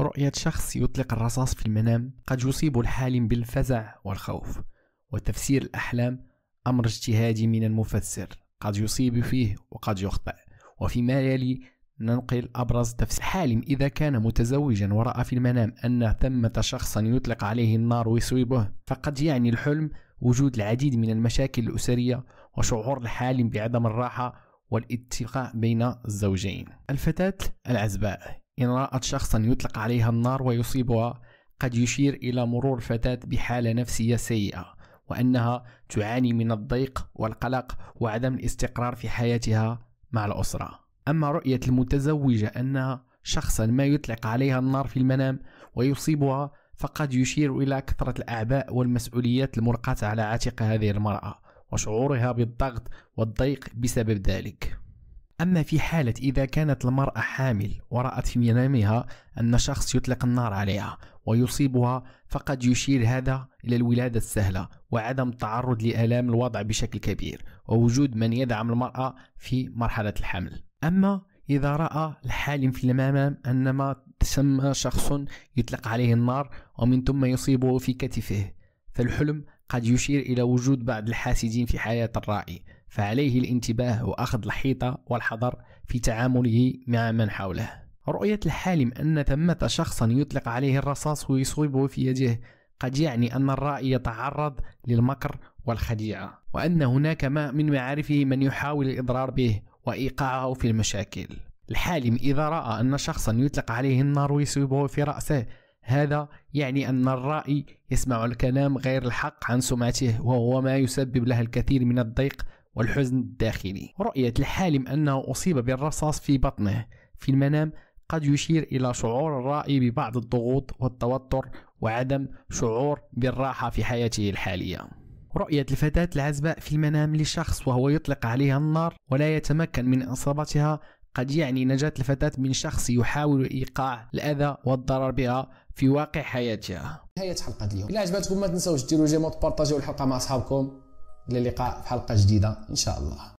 رؤية شخص يطلق الرصاص في المنام قد يصيب الحالم بالفزع والخوف وتفسير الأحلام أمر اجتهادي من المفسر قد يصيب فيه وقد يخطئ وفيما يلي ننقل أبرز تفسير الحالم إذا كان متزوجا ورأى في المنام أن ثمة شخصا يطلق عليه النار ويصيبه فقد يعني الحلم وجود العديد من المشاكل الأسرية وشعور الحالم بعدم الراحة والاتقاء بين الزوجين الفتاة العزباء إن رأت شخصا يطلق عليها النار ويصيبها قد يشير إلى مرور الفتاة بحالة نفسية سيئة وأنها تعاني من الضيق والقلق وعدم الاستقرار في حياتها مع الأسرة أما رؤية المتزوجة أنها شخصا ما يطلق عليها النار في المنام ويصيبها فقد يشير إلى كثرة الأعباء والمسؤوليات الملقاة على عاتق هذه المرأة وشعورها بالضغط والضيق بسبب ذلك أما في حالة إذا كانت المرأة حامل ورأت في منامها أن شخص يطلق النار عليها ويصيبها فقد يشير هذا إلى الولادة السهلة وعدم التعرض لآلام الوضع بشكل كبير ووجود من يدعم المرأة في مرحلة الحمل أما إذا رأى الحالم في الأمام أنما تسمى شخص يطلق عليه النار ومن ثم يصيبه في كتفه فالحلم قد يشير إلى وجود بعض الحاسدين في حياة الرائي فعليه الانتباه وأخذ الحيطة والحذر في تعامله مع من حوله رؤية الحالم أن ثمة شخصا يطلق عليه الرصاص ويصيبه في يده قد يعني أن الرائي يتعرض للمكر والخديعة وأن هناك ما من معارفه من يحاول الإضرار به وإيقاعه في المشاكل الحالم إذا رأى أن شخصا يطلق عليه النار ويصيبه في رأسه هذا يعني أن الرائي يسمع الكلام غير الحق عن سمعته وهو ما يسبب له الكثير من الضيق والحزن الداخلي رؤية الحالم أنه أصيب بالرصاص في بطنه في المنام قد يشير إلى شعور الرائي ببعض الضغوط والتوتر وعدم شعور بالراحة في حياته الحالية رؤية الفتاة العزباء في المنام لشخص وهو يطلق عليها النار ولا يتمكن من إصابتها قد يعني نجاة الفتاة من شخص يحاول إيقاع الأذى والضرر بها في واقع حياتها نهاية حلقة اليوم إذا عجبتكم ما تنسوا ديروا جيموت بارطاجيو الحلقة مع أصحابكم الى اللقاء في حلقه جديده ان شاء الله